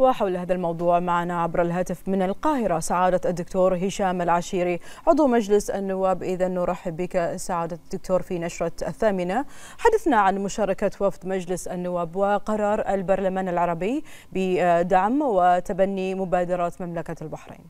وحول هذا الموضوع معنا عبر الهاتف من القاهرة سعادة الدكتور هشام العشيري عضو مجلس النواب إذا نرحب بك سعادة الدكتور في نشرة الثامنة حدثنا عن مشاركة وفد مجلس النواب وقرار البرلمان العربي بدعم وتبني مبادرات مملكة البحرين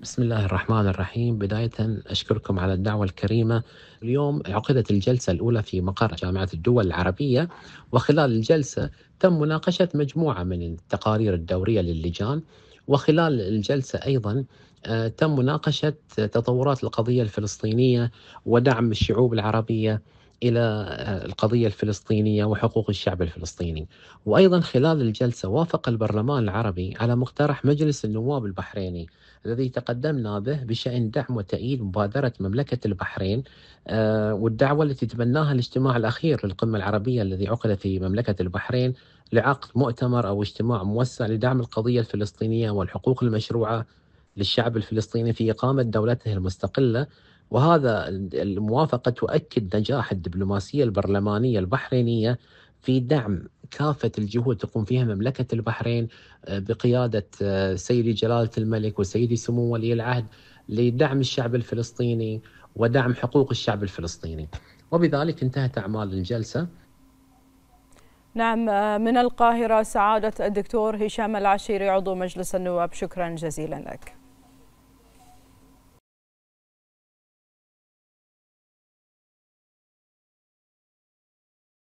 بسم الله الرحمن الرحيم بداية أشكركم على الدعوة الكريمة اليوم عقدت الجلسة الأولى في مقر جامعة الدول العربية وخلال الجلسة تم مناقشة مجموعة من التقارير الدورية للجان وخلال الجلسة أيضا آه، تم مناقشة تطورات القضية الفلسطينية ودعم الشعوب العربية الى آه، القضيه الفلسطينيه وحقوق الشعب الفلسطيني، وايضا خلال الجلسه وافق البرلمان العربي على مقترح مجلس النواب البحريني الذي تقدمنا به بشان دعم وتأييد مبادره مملكه البحرين آه، والدعوه التي تبناها الاجتماع الاخير للقمه العربيه الذي عقد في مملكه البحرين لعقد مؤتمر او اجتماع موسع لدعم القضيه الفلسطينيه والحقوق المشروعه للشعب الفلسطيني في اقامه دولته المستقله وهذا الموافقة تؤكد نجاح الدبلوماسية البرلمانية البحرينية في دعم كافة الجهود تقوم فيها مملكة البحرين آه، بقيادة آه، سيدي جلالة الملك وسيدي سمو ولي العهد لدعم الشعب الفلسطيني ودعم حقوق الشعب الفلسطيني وبذلك انتهت أعمال الجلسة نعم آه، من القاهرة سعادة الدكتور هشام العشيري عضو مجلس النواب شكرا جزيلا لك